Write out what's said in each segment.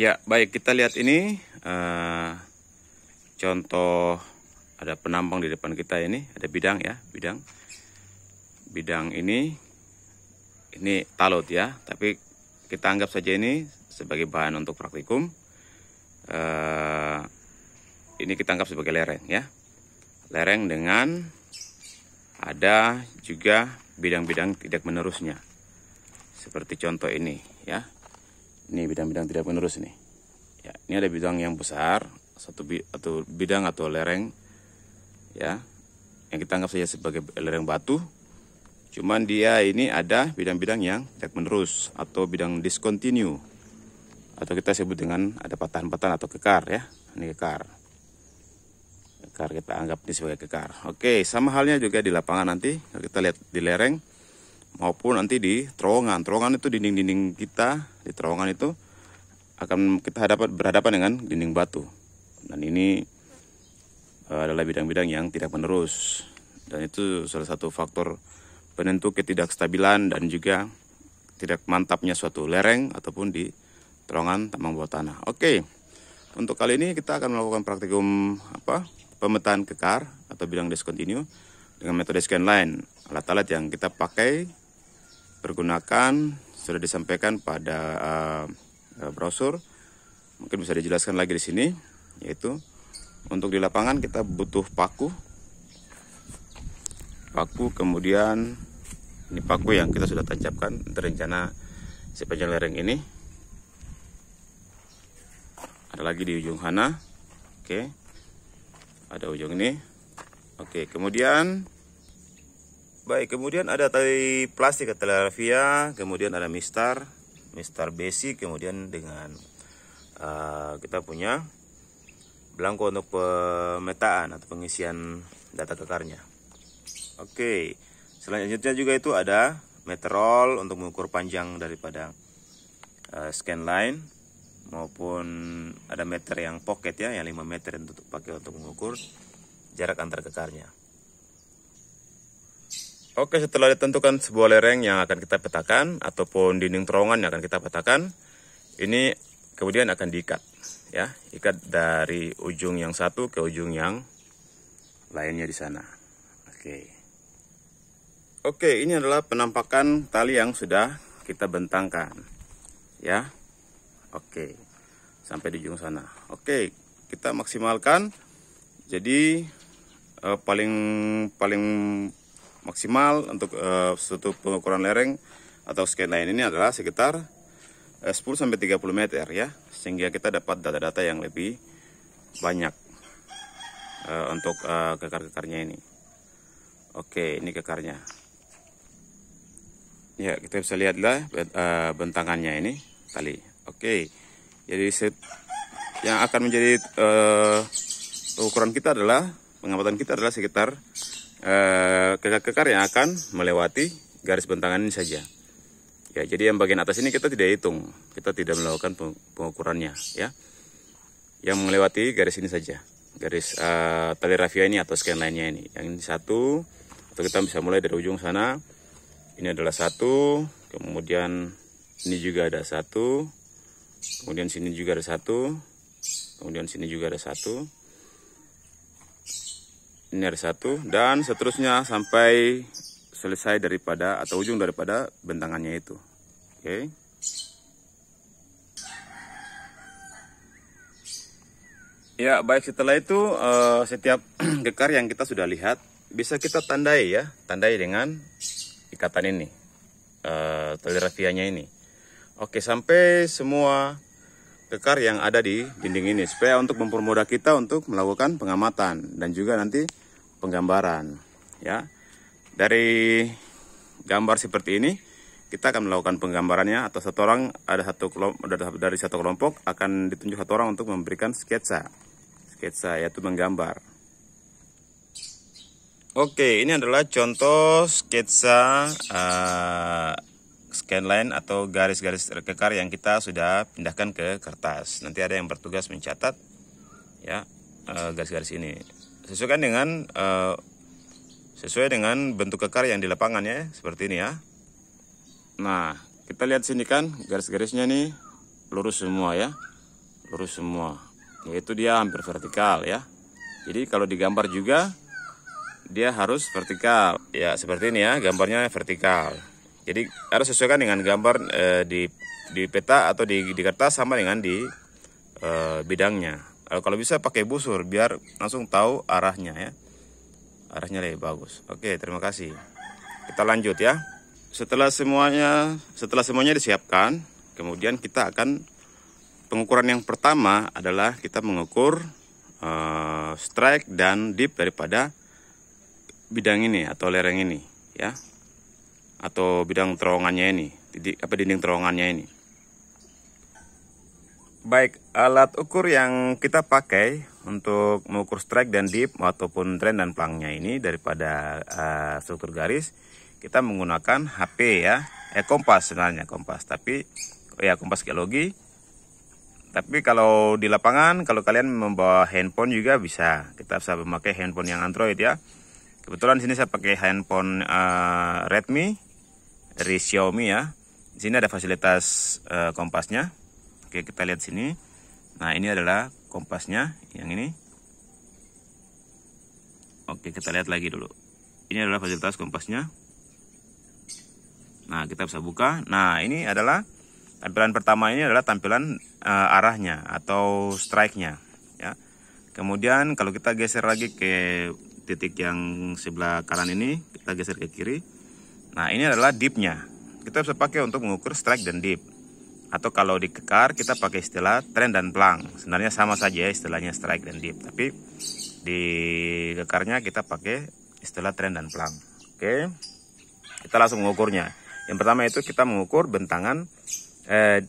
Ya, baik kita lihat ini uh, contoh ada penambang di depan kita ini, ada bidang ya, bidang. Bidang ini ini talut ya, tapi kita anggap saja ini sebagai bahan untuk praktikum. Uh, ini kita anggap sebagai lereng ya. Lereng dengan ada juga bidang-bidang tidak menerusnya. Seperti contoh ini ya ini bidang-bidang tidak menerus ini ya ini ada bidang yang besar satu bi atau bidang atau lereng ya yang kita anggap saja sebagai lereng batu cuman dia ini ada bidang-bidang yang tidak menerus atau bidang discontinue atau kita sebut dengan ada patahan-patahan atau kekar ya ini kekar kekar kita anggap ini sebagai kekar oke sama halnya juga di lapangan nanti kita lihat di lereng maupun nanti di terowongan. Terowongan itu dinding-dinding kita di terowongan itu akan kita hadapan berhadapan dengan dinding batu. Dan ini eh, adalah bidang-bidang yang tidak menerus dan itu salah satu faktor penentu ketidakstabilan dan juga tidak mantapnya suatu lereng ataupun di terowongan tambang bawah tanah. Oke. Untuk kali ini kita akan melakukan praktikum apa? pemetaan kekar atau bidang discontinue dengan metode scan line alat-alat yang kita pakai pergunakan sudah disampaikan pada uh, brosur. Mungkin bisa dijelaskan lagi di sini, yaitu untuk di lapangan kita butuh paku, paku kemudian ini paku yang kita sudah tancapkan terencana sepanjang lereng ini. Ada lagi di ujung hana, oke, ada ujung ini, oke. Kemudian Baik, kemudian ada tali plastik atau Telarvia, kemudian ada mistar, mistar basic, kemudian dengan uh, kita punya belangko untuk pemetaan atau pengisian data kekarnya. Oke, selanjutnya juga itu ada meterol untuk mengukur panjang daripada uh, scan line maupun ada meter yang pocket ya yang 5 meter untuk pakai untuk mengukur jarak antar kekarnya. Oke, setelah ditentukan sebuah lereng yang akan kita petakan ataupun dinding terowongan yang akan kita petakan, ini kemudian akan diikat, ya, ikat dari ujung yang satu ke ujung yang lainnya di sana. Oke. Oke, ini adalah penampakan tali yang sudah kita bentangkan, ya. Oke, sampai di ujung sana. Oke, kita maksimalkan. Jadi eh, paling paling maksimal untuk uh, eh, suatu pengukuran lereng atau scan lain ini adalah sekitar eh, uh, 10 sampai 30 meter ya sehingga kita dapat data-data yang lebih banyak uh, untuk uh, kekar-kekarnya ini. Oke, ini kekarnya. Ya, kita bisa lihatlah uh, bentangannya ini tali. Oke. Jadi set yang akan menjadi uh, ukuran kita adalah pengamatan kita adalah sekitar Eh, kekar-kekar yang akan melewati garis bentangan ini saja. Ya, jadi yang bagian atas ini kita tidak hitung, kita tidak melakukan pengukurannya, ya. Yang melewati garis ini saja, garis uh, tali rafia ini atau scan lainnya ini. Yang ini satu, atau kita bisa mulai dari ujung sana. Ini adalah satu, kemudian ini juga ada satu, kemudian sini juga ada satu, kemudian sini juga ada satu, ini ada satu dan seterusnya sampai selesai daripada atau ujung daripada bentangannya itu oke okay. ya baik setelah itu uh, setiap gekar yang kita sudah lihat bisa kita tandai ya tandai dengan ikatan ini uh, eh, tali ini oke sampai semua gekar yang ada di dinding ini supaya untuk mempermudah kita untuk melakukan pengamatan dan juga nanti penggambaran ya. Dari gambar seperti ini kita akan melakukan penggambarannya atau satu orang ada satu kelompok dari satu kelompok akan ditunjuk satu orang untuk memberikan sketsa. Sketsa yaitu menggambar. Oke, ini adalah contoh sketsa uh, eh, scanline atau garis-garis kekar yang kita sudah pindahkan ke kertas. Nanti ada yang bertugas mencatat ya Eh, garis-garis uh, ini sesuaikan dengan uh, sesuai dengan bentuk kekar yang di lapangan ya seperti ini ya nah kita lihat sini kan garis-garisnya nih lurus semua ya lurus semua yaitu dia hampir vertikal ya jadi kalau digambar juga dia harus vertikal ya seperti ini ya gambarnya vertikal jadi harus sesuaikan dengan gambar e, di di peta atau di, di kertas sama dengan di e, bidangnya Eh, kalau bisa pakai busur biar langsung tahu arahnya ya arahnya lebih bagus oke terima kasih kita lanjut ya setelah semuanya setelah semuanya disiapkan kemudian kita akan pengukuran yang pertama adalah kita mengukur uh, strike dan dip daripada bidang ini atau lereng ini ya atau bidang terowongannya ini apa dinding terowongannya ini Baik, alat ukur yang kita pakai untuk mengukur strike dan dip ataupun trend dan plangnya ini daripada uh, struktur garis kita menggunakan HP ya, eh kompas sebenarnya kompas, tapi ya kompas geologi. Tapi kalau di lapangan kalau kalian membawa handphone juga bisa, kita bisa memakai handphone yang Android ya. Kebetulan di sini saya pakai handphone uh, Redmi dari Xiaomi ya. Di sini ada fasilitas uh, kompasnya Oke, kita lihat sini. Nah, ini adalah kompasnya yang ini. Oke, kita lihat lagi dulu. Ini adalah fasilitas kompasnya. Nah, kita bisa buka. Nah, ini adalah tampilan pertama ini adalah tampilan uh, arahnya atau strike-nya, ya. Kemudian kalau kita geser lagi ke titik yang sebelah kanan ini, kita geser ke kiri. Nah, ini adalah dip nya. Kita bisa pakai untuk mengukur strike dan dip atau kalau dikekar kita pakai istilah trend dan plang sebenarnya sama saja ya istilahnya strike dan dip tapi di kekarnya kita pakai istilah trend dan plang oke kita langsung mengukurnya yang pertama itu kita mengukur bentangan eh,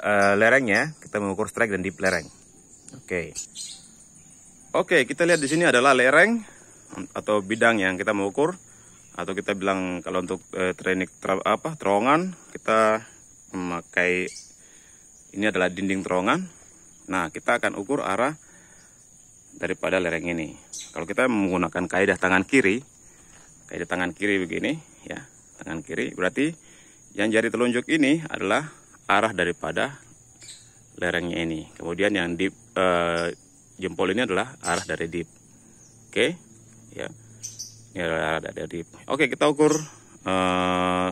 eh, lerengnya kita mengukur strike dan dip lereng oke oke kita lihat di sini adalah lereng atau bidang yang kita mengukur atau kita bilang kalau untuk eh, training apa terowongan kita memakai ini adalah dinding terowongan. Nah, kita akan ukur arah daripada lereng ini. Kalau kita menggunakan kaidah tangan kiri, kaidah tangan kiri begini, ya, tangan kiri berarti yang jari telunjuk ini adalah arah daripada lerengnya ini. Kemudian yang di eh, jempol ini adalah arah dari dip. Oke, ya, ini adalah arah dari dip. Oke, kita ukur eh,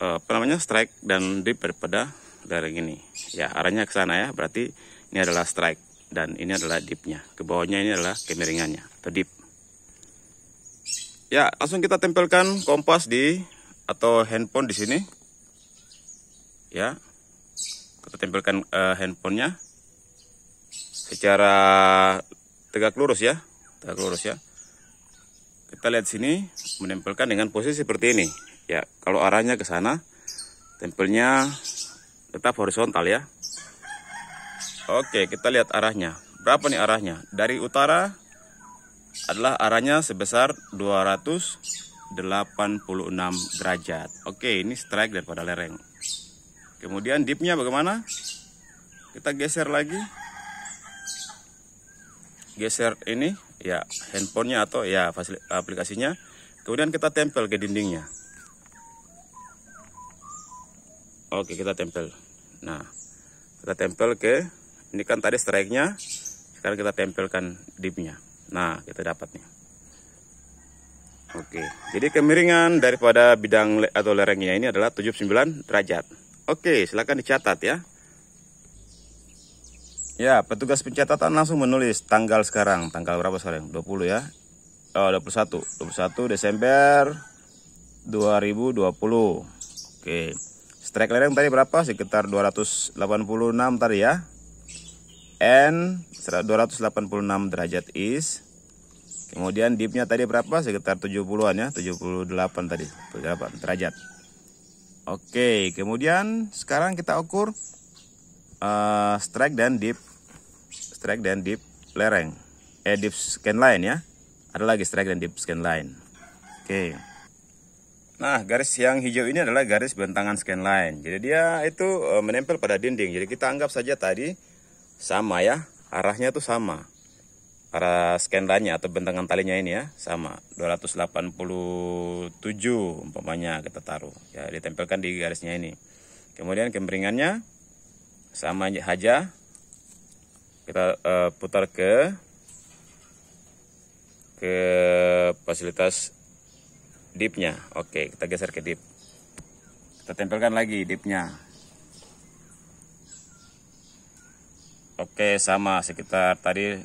Eh, apa namanya strike dan dip daripada lereng ini ya arahnya ke sana ya berarti ini adalah strike dan ini adalah dipnya ke bawahnya ini adalah kemiringannya atau dip ya langsung kita tempelkan kompas di atau handphone di sini ya kita tempelkan uh, handphonenya secara tegak lurus ya tegak lurus ya kita lihat sini menempelkan dengan posisi seperti ini ya kalau arahnya ke sana tempelnya tetap horizontal ya Oke kita lihat arahnya berapa nih arahnya dari utara adalah arahnya sebesar 286 derajat Oke ini strike daripada lereng kemudian dipnya bagaimana kita geser lagi geser ini ya handphonenya atau ya aplikasinya kemudian kita tempel ke dindingnya Oke kita tempel Nah kita tempel ke Ini kan tadi strike nya Sekarang kita tempelkan dipnya Nah kita dapat nih Oke jadi kemiringan daripada bidang atau lerengnya ini adalah 79 derajat Oke silahkan dicatat ya Ya petugas pencatatan langsung menulis tanggal sekarang Tanggal berapa sekarang? 20 ya oh, 21 21 Desember 2020 Oke Strike lereng tadi berapa? Sekitar 286 tadi ya. N 286 derajat is. Kemudian deepnya tadi berapa? Sekitar 70-an ya, 78 tadi, berapa derajat. Oke, kemudian sekarang kita ukur uh, strike dan deep, strike dan deep lereng. Eh dip scan line ya. Ada lagi strike dan deep scan line. Oke. Nah, garis yang hijau ini adalah garis bentangan scanline. Jadi dia itu e, menempel pada dinding. Jadi kita anggap saja tadi sama ya, arahnya itu sama. Arah scanline-nya atau bentangan talinya ini ya, sama. 287 umpamanya kita taruh. Ya, ditempelkan di garisnya ini. Kemudian kemiringannya sama saja Kita uh, putar ke ke fasilitas dipnya oke kita geser ke dip kita tempelkan lagi dipnya oke sama sekitar tadi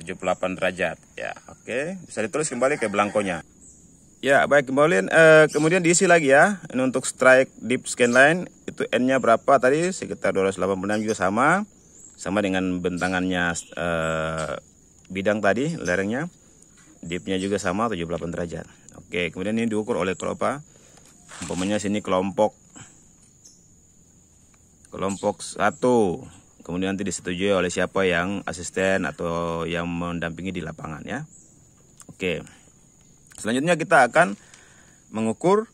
78 derajat ya oke bisa ditulis kembali ke belangkonya ya baik kembali eh, kemudian diisi lagi ya ini untuk strike deep scan line itu n nya berapa tadi sekitar 286 juga sama sama dengan bentangannya eh, bidang tadi lerengnya deepnya juga sama 78 derajat Oke, kemudian ini diukur oleh kelopa. Umpamanya sini kelompok kelompok satu. Kemudian nanti disetujui oleh siapa yang asisten atau yang mendampingi di lapangan ya. Oke. Selanjutnya kita akan mengukur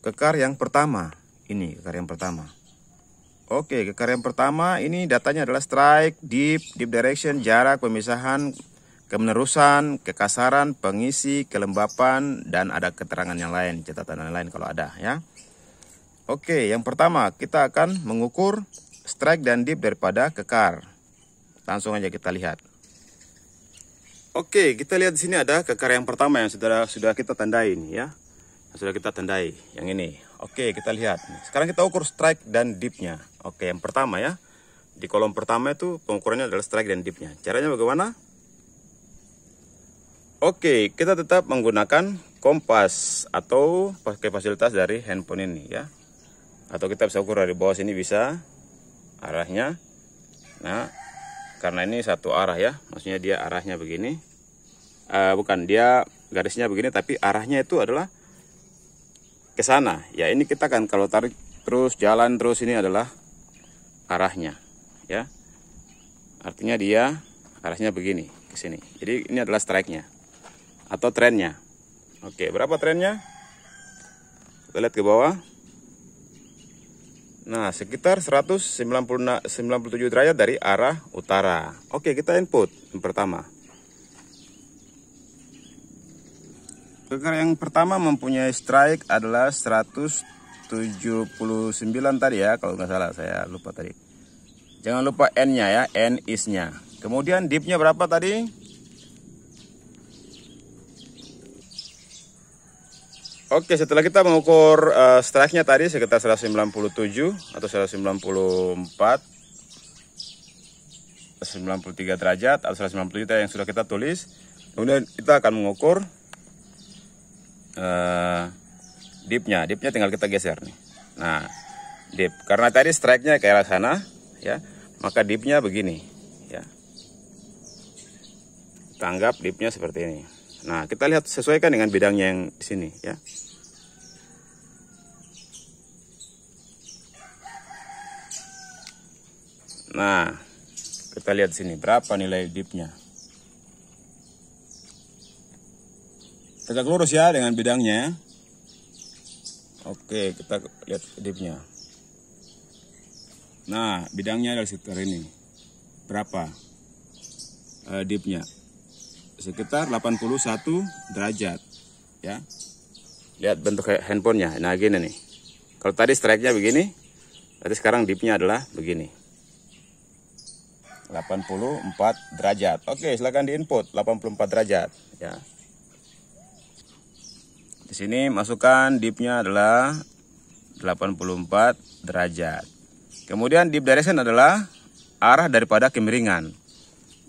kekar yang pertama. Ini kekar yang pertama. Oke, kekar yang pertama ini datanya adalah strike, deep, deep direction, jarak, pemisahan, kemenerusan, kekasaran, pengisi, kelembapan, dan ada keterangan yang lain, catatan yang lain kalau ada ya. Oke, yang pertama kita akan mengukur strike dan dip daripada kekar. Langsung aja kita lihat. Oke, kita lihat di sini ada kekar yang pertama yang sudah sudah kita tandain ya. Yang sudah kita tandai, yang ini. Oke, kita lihat. Sekarang kita ukur strike dan dipnya. Oke, yang pertama ya. Di kolom pertama itu pengukurannya adalah strike dan dipnya. Caranya bagaimana? Oke, kita tetap menggunakan kompas atau pakai fasilitas dari handphone ini ya. Atau kita bisa ukur dari bawah sini bisa arahnya. Nah, karena ini satu arah ya, maksudnya dia arahnya begini. Uh, bukan dia garisnya begini, tapi arahnya itu adalah ke sana. Ya, ini kita kan kalau tarik terus jalan terus ini adalah arahnya ya. Artinya dia arahnya begini ke sini. Jadi ini adalah strike-nya atau trennya. Oke, berapa trennya? Kita lihat ke bawah. Nah, sekitar 197 derajat dari arah utara. Oke, kita input yang pertama. Keker yang pertama mempunyai strike adalah 179 tadi ya, kalau nggak salah saya lupa tadi. Jangan lupa N-nya ya, N is-nya. Kemudian dip-nya berapa tadi? Oke, setelah kita mengukur uh, strike-nya tadi sekitar 197 atau 194 93 derajat atau 197 yang sudah kita tulis. Kemudian kita akan mengukur uh, dipnya. Dipnya tinggal kita geser nih. Nah, dip. Karena tadi strike-nya ke arah sana, ya. Maka dipnya begini, ya. Tanggap dipnya seperti ini. Nah, kita lihat sesuaikan dengan bidangnya yang di sini ya. Nah, kita lihat sini berapa nilai dipnya. Tegak lurus ya dengan bidangnya. Oke, kita lihat dipnya. Nah, bidangnya dari sekitar ini. Berapa? Uh, dipnya sekitar 81 derajat ya lihat bentuk handphonenya nah gini nih kalau tadi strike-nya begini tapi sekarang dipnya adalah begini 84 derajat oke silahkan di input 84 derajat ya di sini masukkan dipnya adalah 84 derajat kemudian dip direction adalah arah daripada kemiringan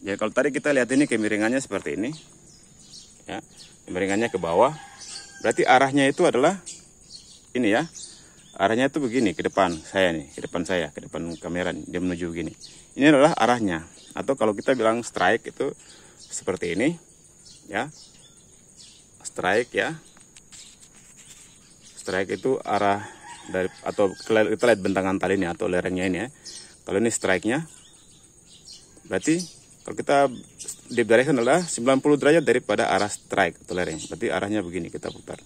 ya kalau tadi kita lihat ini kemiringannya seperti ini ya kemiringannya ke bawah berarti arahnya itu adalah ini ya arahnya itu begini ke depan saya nih ke depan saya ke depan kamera nih, dia menuju begini ini adalah arahnya atau kalau kita bilang strike itu seperti ini ya strike ya strike itu arah dari atau kita lihat bentangan talinya atau lerengnya ini ya kalau ini strike nya berarti kalau kita deep direction adalah 90 derajat daripada arah strike atau lereng. Berarti arahnya begini kita putar.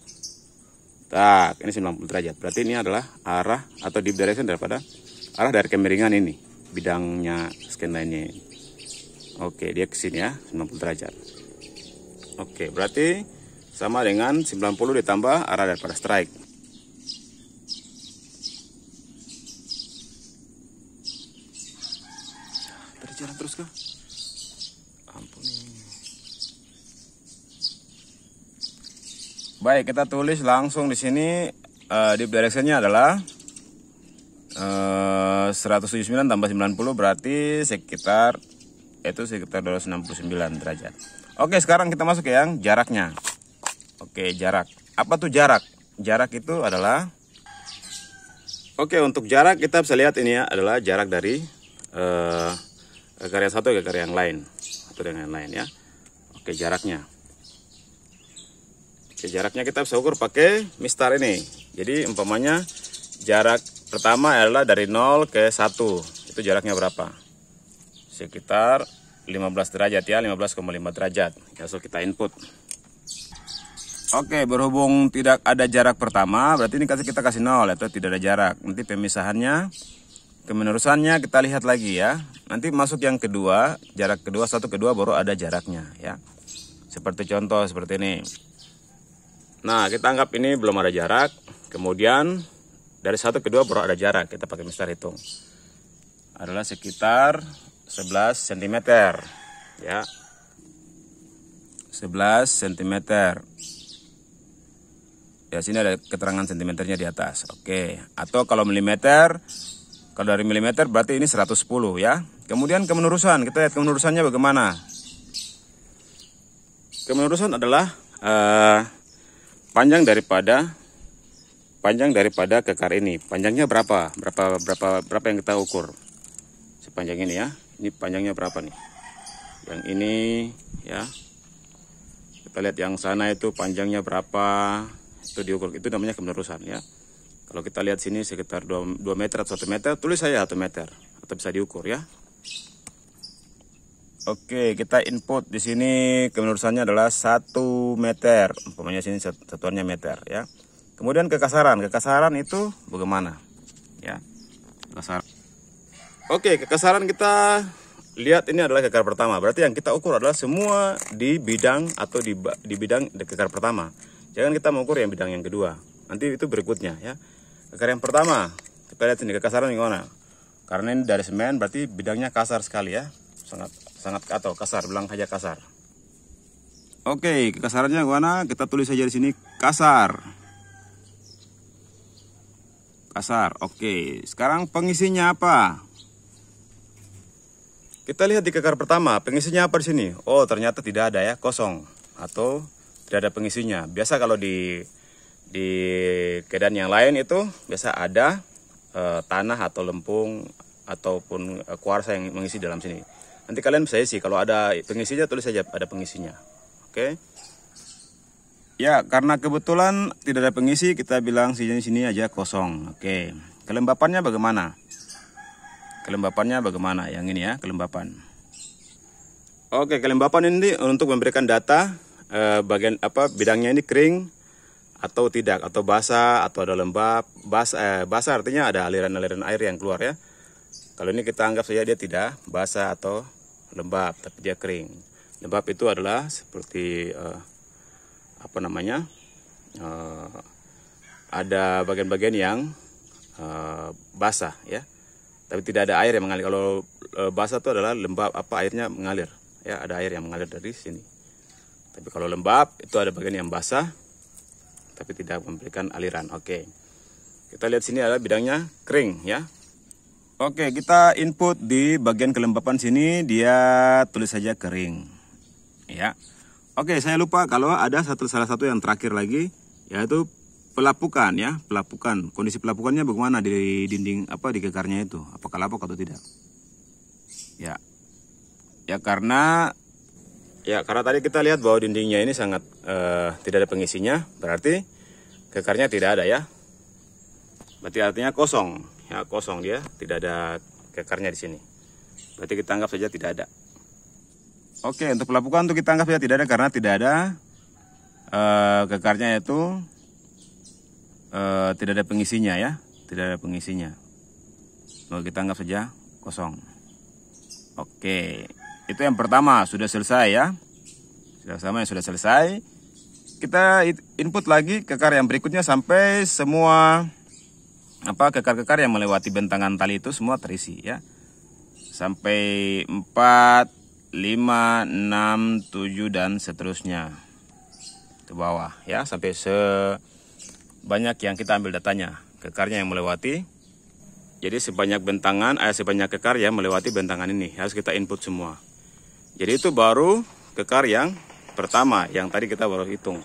Tak, ini 90 derajat. Berarti ini adalah arah atau deep direction daripada arah dari kemiringan ini. Bidangnya scan lainnya. Oke, dia ke sini ya, 90 derajat. Oke, berarti sama dengan 90 ditambah arah daripada strike. Baik, kita tulis langsung di sini uh, di directionnya adalah eh, uh, 179 tambah 90 berarti sekitar itu sekitar 269 derajat. Oke, sekarang kita masuk ke yang jaraknya. Oke, jarak. Apa tuh jarak? Jarak itu adalah Oke, untuk jarak kita bisa lihat ini ya adalah jarak dari uh, eh, karya satu ke karya yang lain atau dengan yang lain ya. Oke, jaraknya. Oke, jaraknya kita bisa ukur pakai mistar ini. Jadi umpamanya jarak pertama adalah dari 0 ke 1. Itu jaraknya berapa? Sekitar 15 derajat ya, 15,5 derajat. Ya, so kita input. Oke, berhubung tidak ada jarak pertama, berarti ini kasih kita kasih 0 atau tidak ada jarak. Nanti pemisahannya, kemenerusannya kita lihat lagi ya. Nanti masuk yang kedua, jarak kedua, satu kedua baru ada jaraknya ya. Seperti contoh seperti ini. Nah, kita anggap ini belum ada jarak. Kemudian dari satu ke dua baru ada jarak. Kita pakai mistar hitung. Adalah sekitar 11 cm. Ya. 11 cm. Ya, sini ada keterangan sentimeternya di atas. Oke. Atau kalau milimeter kalau dari milimeter berarti ini 110 ya. Kemudian kemenurusan, kita lihat kemenurusannya bagaimana. Kemenurusan adalah uh, panjang daripada panjang daripada kekar ini. Panjangnya berapa? Berapa berapa berapa yang kita ukur? Sepanjang ini ya. Ini panjangnya berapa nih? Yang ini ya. Kita lihat yang sana itu panjangnya berapa? Itu diukur. Itu namanya kemenerusan ya. Kalau kita lihat sini sekitar 2, 2 meter atau 1 meter, tulis saya 1 meter atau bisa diukur ya. Oke, kita input di sini kemenurusannya adalah 1 meter. Umpamanya sini satuannya meter ya. Kemudian kekasaran. Kekasaran itu bagaimana? Ya. Kekasaran. Oke, kekasaran kita lihat ini adalah kekar pertama. Berarti yang kita ukur adalah semua di bidang atau di di bidang kekar pertama. Jangan kita mengukur yang bidang yang kedua. Nanti itu berikutnya ya. Kekar yang pertama, kita lihat sini kekasaran gimana. Karena ini dari semen berarti bidangnya kasar sekali ya. Sangat sangat atau kasar bilang saja kasar Oke, kekasarannya mana? Kita tulis saja di sini kasar. Kasar. Oke, sekarang pengisinya apa? Kita lihat di kekar pertama, pengisinya apa di sini? Oh, ternyata tidak ada ya, kosong atau tidak ada pengisinya. Biasa kalau di di keadaan yang lain itu biasa ada e, tanah atau lempung ataupun e, kuarsa yang mengisi dalam sini. Nanti kalian bisa isi kalau ada pengisinya tulis saja ada pengisinya. Oke. Okay? Ya, karena kebetulan tidak ada pengisi, kita bilang si sini aja kosong. Oke. Kelembapannya bagaimana? Kelembapannya bagaimana? Yang ini ya, kelembapan. Oke, kelembapan ini untuk memberikan data eh, bagian apa bidangnya ini kering atau tidak atau basah atau ada lembab. Bas eh, basah artinya ada aliran-aliran air yang keluar ya. Kalau ini kita anggap saja dia tidak basah atau lembab, tapi dia kering. Lembab itu adalah seperti uh, apa namanya? Uh, ada bagian-bagian yang uh, basah ya. Tapi tidak ada air yang mengalir. Kalau basah itu adalah lembab apa airnya mengalir. Ya, ada air yang mengalir dari sini. Tapi kalau lembab itu ada bagian yang basah tapi tidak memberikan aliran. Oke. Kita lihat sini adalah bidangnya kering ya. Oke, kita input di bagian kelembapan sini dia tulis saja kering. Ya. Oke, saya lupa kalau ada satu salah satu yang terakhir lagi yaitu pelapukan ya, pelapukan. Kondisi pelapukannya bagaimana di dinding apa di kekarnya itu? Apakah lapuk atau tidak? Ya. Ya karena ya karena tadi kita lihat bahwa dindingnya ini sangat eh, tidak ada pengisinya, berarti kekarnya tidak ada ya. Berarti artinya kosong ya kosong dia tidak ada kekarnya di sini berarti kita anggap saja tidak ada oke untuk pelapukan untuk kita anggap saja tidak ada karena tidak ada uh, eh, kekarnya itu uh, tidak ada pengisinya ya tidak ada pengisinya maka kita anggap saja kosong oke itu yang pertama sudah selesai ya sudah sama yang sudah selesai kita input lagi kekar yang berikutnya sampai semua apa kekar-kekar yang melewati bentangan tali itu semua terisi ya sampai 4 5 6 7 dan seterusnya ke bawah ya sampai sebanyak yang kita ambil datanya kekarnya yang melewati jadi sebanyak bentangan eh, sebanyak kekar yang melewati bentangan ini harus kita input semua jadi itu baru kekar yang pertama yang tadi kita baru hitung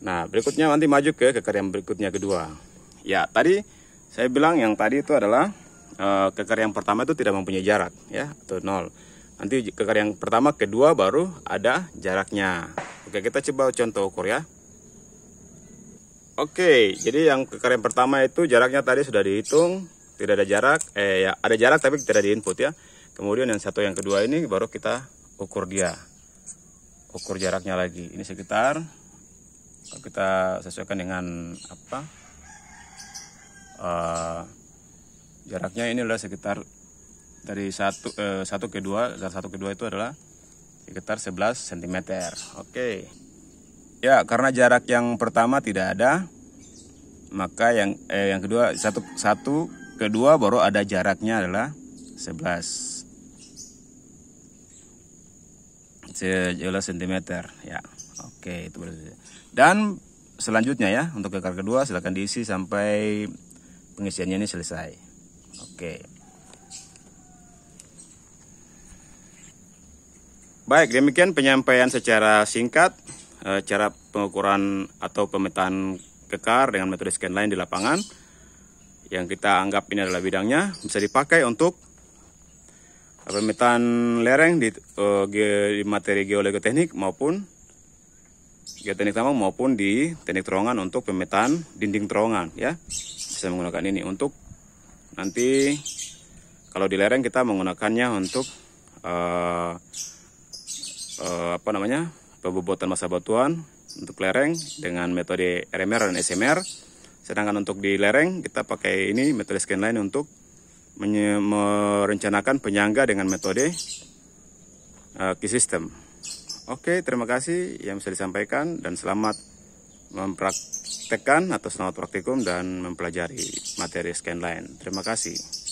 nah berikutnya nanti maju ke kekar yang berikutnya kedua Ya, tadi saya bilang yang tadi itu adalah e, kekar yang pertama itu tidak mempunyai jarak ya, atau nol. Nanti kekar yang pertama, kedua baru ada jaraknya. Oke, kita coba contoh ukur ya. Oke, jadi yang kekar yang pertama itu jaraknya tadi sudah dihitung, tidak ada jarak, eh ya ada jarak tapi tidak di input ya. Kemudian yang satu yang kedua ini baru kita ukur dia. Ukur jaraknya lagi. Ini sekitar kita sesuaikan dengan apa? uh, jaraknya ini adalah sekitar dari satu uh, satu ke dua dari satu ke dua itu adalah sekitar 11 cm oke okay. ya karena jarak yang pertama tidak ada maka yang eh, yang kedua satu satu kedua baru ada jaraknya adalah 11 11 cm ya oke okay, itu berarti dan selanjutnya ya untuk kekar kedua silahkan diisi sampai pengisiannya ini selesai oke baik demikian penyampaian secara singkat eh, cara pengukuran atau pemetaan kekar dengan metode scan lain di lapangan yang kita anggap ini adalah bidangnya bisa dipakai untuk eh, pemetaan lereng di, eh, di materi geologoteknik maupun geoteknik tambang maupun di teknik terowongan untuk pemetaan dinding terowongan ya saya menggunakan ini untuk nanti kalau di lereng kita menggunakannya untuk uh, uh, apa namanya pembobotan masa batuan untuk lereng dengan metode RMR dan SMR sedangkan untuk di lereng kita pakai ini metode scanline untuk merencanakan penyangga dengan metode uh, key system oke terima kasih yang bisa disampaikan dan selamat mempraktekkan atau selamat praktikum dan mempelajari materi scanline. Terima kasih.